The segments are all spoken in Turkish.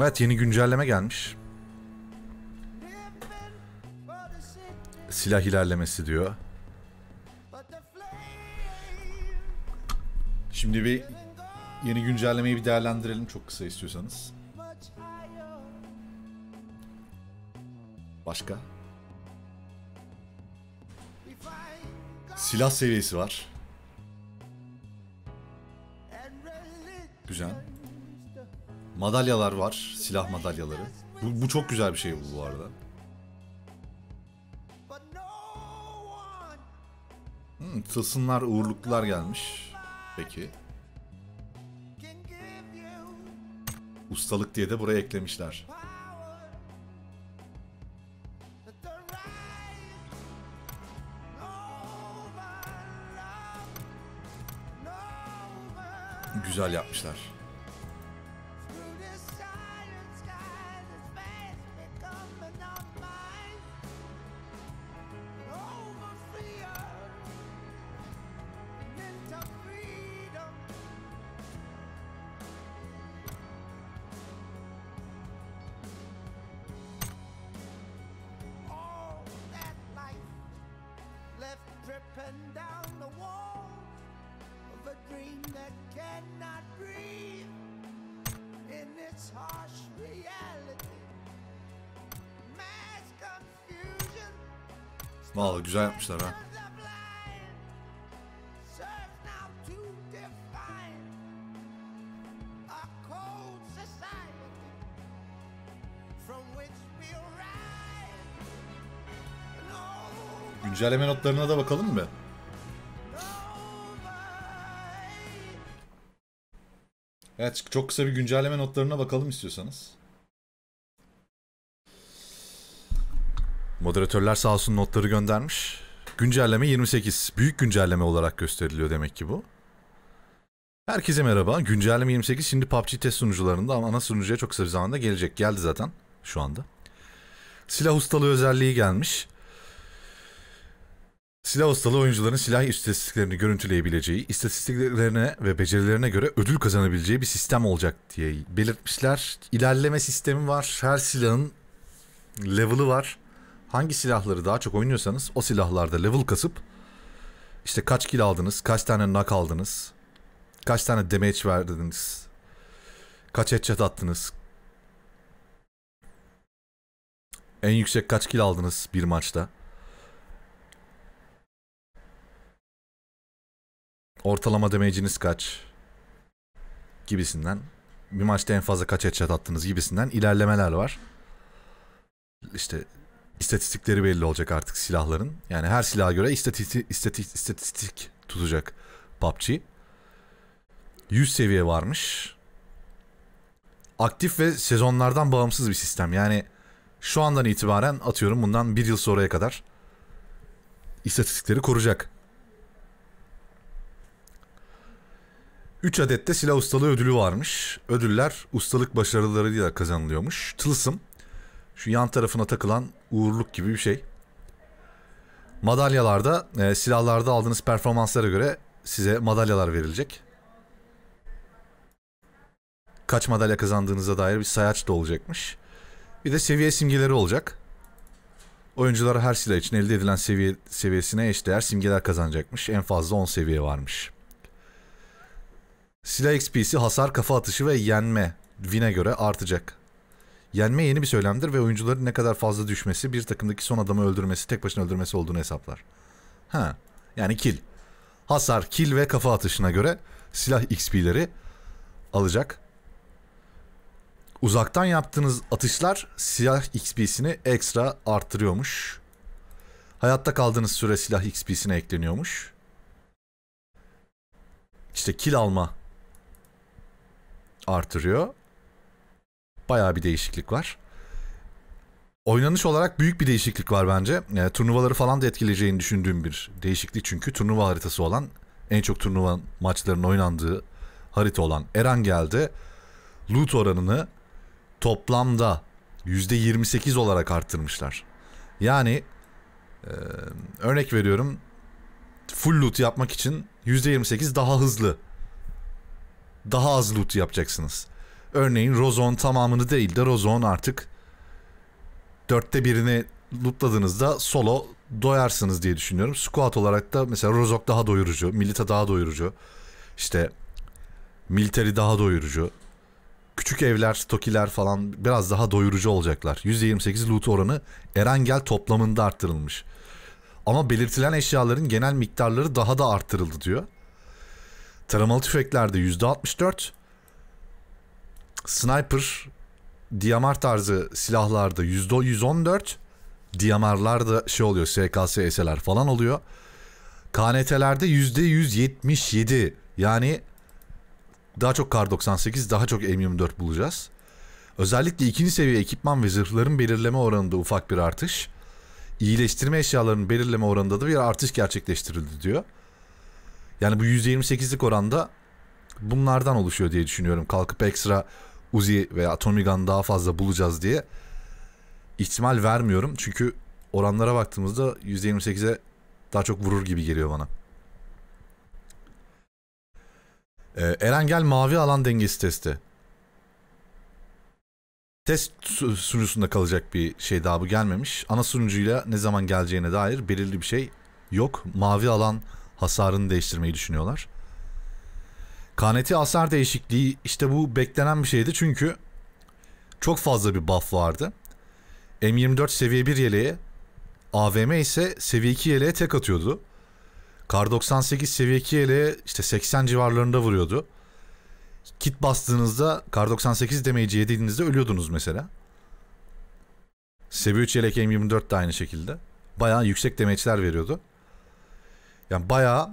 Evet yeni güncelleme gelmiş. Silah ilerlemesi diyor. Şimdi bir yeni güncellemeyi bir değerlendirelim çok kısa istiyorsanız. Başka? Silah seviyesi var. Güzel. Madalyalar var. Silah madalyaları. Bu, bu çok güzel bir şey bu, bu arada. Hmm, tılsımlar, uğurluklar gelmiş. Peki. Ustalık diye de buraya eklemişler. güzel yapmışlar. Vallahi güzel yapmışlar ha. Güncelleme notlarına da bakalım mı? Evet çok kısa bir güncelleme notlarına bakalım istiyorsanız. Moderatörler sağ olsun notları göndermiş. Güncelleme 28. Büyük güncelleme olarak gösteriliyor demek ki bu. Herkese merhaba. Güncelleme 28 şimdi PUBG test sunucularında ama ana sunucuya çok kısa bir zamanda gelecek. Geldi zaten şu anda. Silah ustalığı özelliği gelmiş. Silah ustalığı oyuncuların silah istatistiklerini görüntüleyebileceği, istatistiklerine ve becerilerine göre ödül kazanabileceği bir sistem olacak diye belirtmişler. İlerleme sistemi var. Her silahın level'ı var hangi silahları daha çok oynuyorsanız o silahlarda level kasıp işte kaç kill aldınız, kaç tane knock aldınız, kaç tane damage verdiniz, kaç headshot attınız, en yüksek kaç kill aldınız bir maçta. Ortalama damage'iniz kaç gibisinden. Bir maçta en fazla kaç headshot attınız gibisinden ilerlemeler var. İşte istatistikleri belli olacak artık silahların. Yani her silaha göre istatistik, istatistik, istatistik tutacak PUBG. 100 seviye varmış. Aktif ve sezonlardan bağımsız bir sistem. Yani şu andan itibaren atıyorum bundan bir yıl sonraya kadar istatistikleri koruyacak. 3 adette de silah ustalığı ödülü varmış. Ödüller ustalık başarılarıyla kazanılıyormuş. Tılsım, şu yan tarafına takılan uğurluk gibi bir şey. Madalyalarda, e, silahlarda aldığınız performanslara göre size madalyalar verilecek. Kaç madalya kazandığınıza dair bir sayaç da olacakmış. Bir de seviye simgeleri olacak. Oyuncular her silah için elde edilen seviye, seviyesine eşdeğer simgeler kazanacakmış. En fazla 10 seviye varmış. Silah XP'si hasar, kafa atışı ve yenme Vin'e göre artacak. Yenme yeni bir söylemdir ve oyuncuların ne kadar fazla düşmesi, bir takımdaki son adamı öldürmesi, tek başına öldürmesi olduğunu hesaplar. Ha, yani kill. Hasar, kill ve kafa atışına göre silah XP'leri alacak. Uzaktan yaptığınız atışlar silah XP'sini ekstra arttırıyormuş. Hayatta kaldığınız süre silah XP'sine ekleniyormuş. İşte kill alma artırıyor. Bayağı bir değişiklik var. Oynanış olarak büyük bir değişiklik var bence. Yani e, turnuvaları falan da etkileyeceğini düşündüğüm bir değişiklik çünkü turnuva haritası olan en çok turnuva maçlarının oynandığı harita olan Eren geldi. Loot oranını toplamda %28 olarak arttırmışlar. Yani e, örnek veriyorum full loot yapmak için %28 daha hızlı daha az loot yapacaksınız. Örneğin Rozon tamamını değil de Rozon artık dörtte birini lootladığınızda solo doyarsınız diye düşünüyorum. Squat olarak da mesela Rozok daha doyurucu, Milita daha doyurucu. İşte Military daha doyurucu. Küçük evler, stokiler falan biraz daha doyurucu olacaklar. %28 loot oranı Erengel toplamında arttırılmış. Ama belirtilen eşyaların genel miktarları daha da arttırıldı diyor. Taramalı tüfeklerde %64, sniper DMR tarzı silahlarda %114 DMR'larda şey oluyor SKS, SLR falan oluyor. KNT'lerde %177 yani daha çok Kar 98 daha çok M24 bulacağız. Özellikle ikinci seviye ekipman ve zırhların belirleme oranında ufak bir artış. İyileştirme eşyalarının belirleme oranında da bir artış gerçekleştirildi diyor. Yani bu %28'lik oranda bunlardan oluşuyor diye düşünüyorum. Kalkıp ekstra Uzi veya Tommy Gun daha fazla bulacağız diye ihtimal vermiyorum. Çünkü oranlara baktığımızda %28'e daha çok vurur gibi geliyor bana. Ee, Erengel mavi alan dengesi testi. Test sunucusunda kalacak bir şey daha bu gelmemiş. Ana sunucuyla ne zaman geleceğine dair belirli bir şey yok. Mavi alan hasarını değiştirmeyi düşünüyorlar. Kaneti hasar değişikliği işte bu beklenen bir şeydi çünkü çok fazla bir buff vardı. M24 seviye 1 yeleğe AVM ise seviye 2 yeleğe tek atıyordu. Kar 98 seviye 2 yeleğe işte 80 civarlarında vuruyordu. Kit bastığınızda Kar 98 damage'i yediğinizde ölüyordunuz mesela. Seviye 3 yelek M24 de aynı şekilde. Bayağı yüksek damage'ler veriyordu. Yani bayağı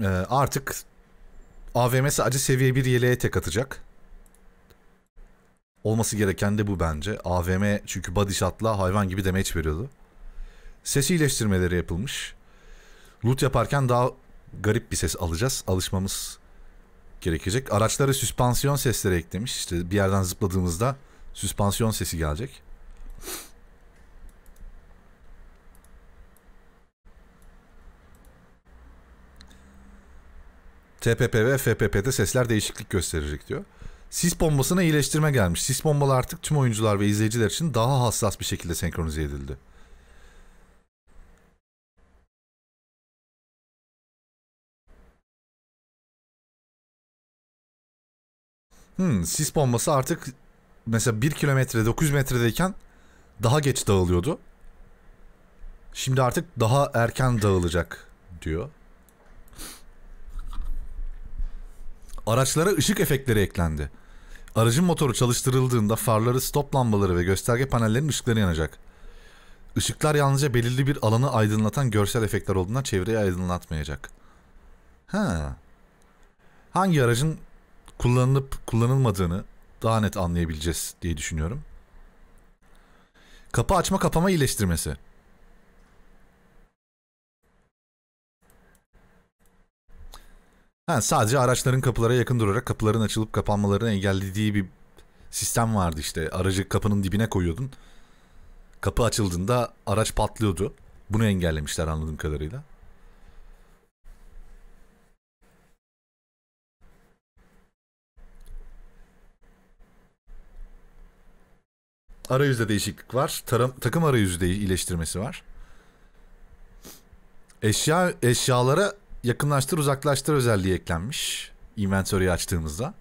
ee, artık AVM sadece seviye 1 yeleğe tek atacak. Olması gereken de bu bence. AVM çünkü body shot'la hayvan gibi damage veriyordu. Ses iyileştirmeleri yapılmış. Loot yaparken daha garip bir ses alacağız. Alışmamız gerekecek. Araçlara süspansiyon sesleri eklemiş. İşte bir yerden zıpladığımızda süspansiyon sesi gelecek. TPP ve FPP'de sesler değişiklik gösterecek diyor. Sis bombasına iyileştirme gelmiş. Sis bombalı artık tüm oyuncular ve izleyiciler için daha hassas bir şekilde senkronize edildi. Hmm, sis bombası artık mesela 1 kilometre 900 metredeyken daha geç dağılıyordu. Şimdi artık daha erken dağılacak diyor. Araçlara ışık efektleri eklendi. Aracın motoru çalıştırıldığında farları, stop lambaları ve gösterge panellerinin ışıkları yanacak. Işıklar yalnızca belirli bir alanı aydınlatan görsel efektler olduğundan çevreyi aydınlatmayacak. Ha. Hangi aracın kullanılıp kullanılmadığını daha net anlayabileceğiz diye düşünüyorum. Kapı açma kapama iyileştirmesi. Ha, sadece araçların kapılara yakın durarak kapıların açılıp kapanmalarını engellediği bir sistem vardı işte. Aracı kapının dibine koyuyordun. Kapı açıldığında araç patlıyordu. Bunu engellemişler anladığım kadarıyla. Arayüzde değişiklik var. Tarım, takım arayüzü iyileştirmesi var. Eşya eşyalara yakınlaştır uzaklaştır özelliği eklenmiş. Inventory'i açtığımızda.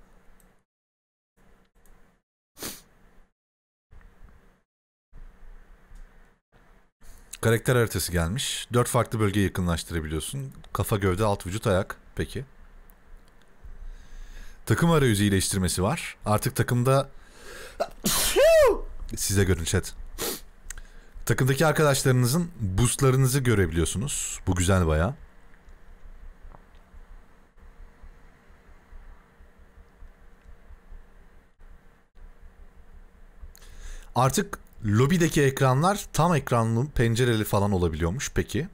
Karakter haritası gelmiş. Dört farklı bölgeyi yakınlaştırabiliyorsun. Kafa, gövde, alt vücut, ayak. Peki. Takım arayüzü iyileştirmesi var. Artık takımda... Size görün chat. Takımdaki arkadaşlarınızın boostlarınızı görebiliyorsunuz. Bu güzel bayağı. Artık lobideki ekranlar tam ekranlı pencereli falan olabiliyormuş peki.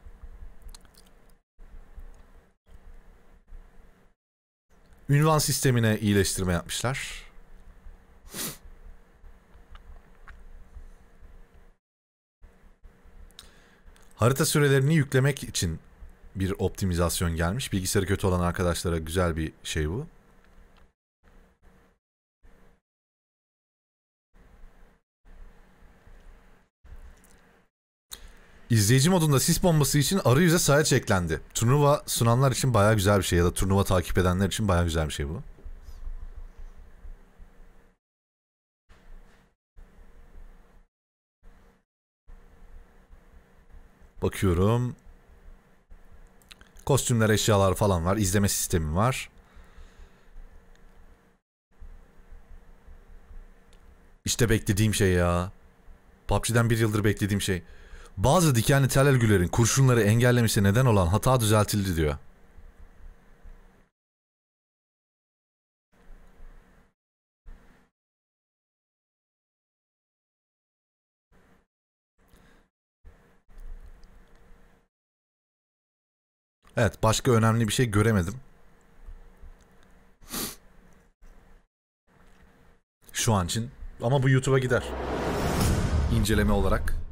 Ünvan sistemine iyileştirme yapmışlar. Harita sürelerini yüklemek için bir optimizasyon gelmiş. Bilgisayarı kötü olan arkadaşlara güzel bir şey bu. İzleyici modunda sis bombası için arı yüze sayaç çeklendi. Turnuva sunanlar için baya güzel bir şey ya da turnuva takip edenler için baya güzel bir şey bu. Bakıyorum. Kostümler, eşyalar falan var. İzleme sistemi var. İşte beklediğim şey ya. PUBG'den bir yıldır beklediğim şey. Bazı dikenli tel örgülerin kurşunları engellemişe neden olan hata düzeltildi diyor. Evet başka önemli bir şey göremedim. Şu an için. Ama bu YouTube'a gider. İnceleme olarak.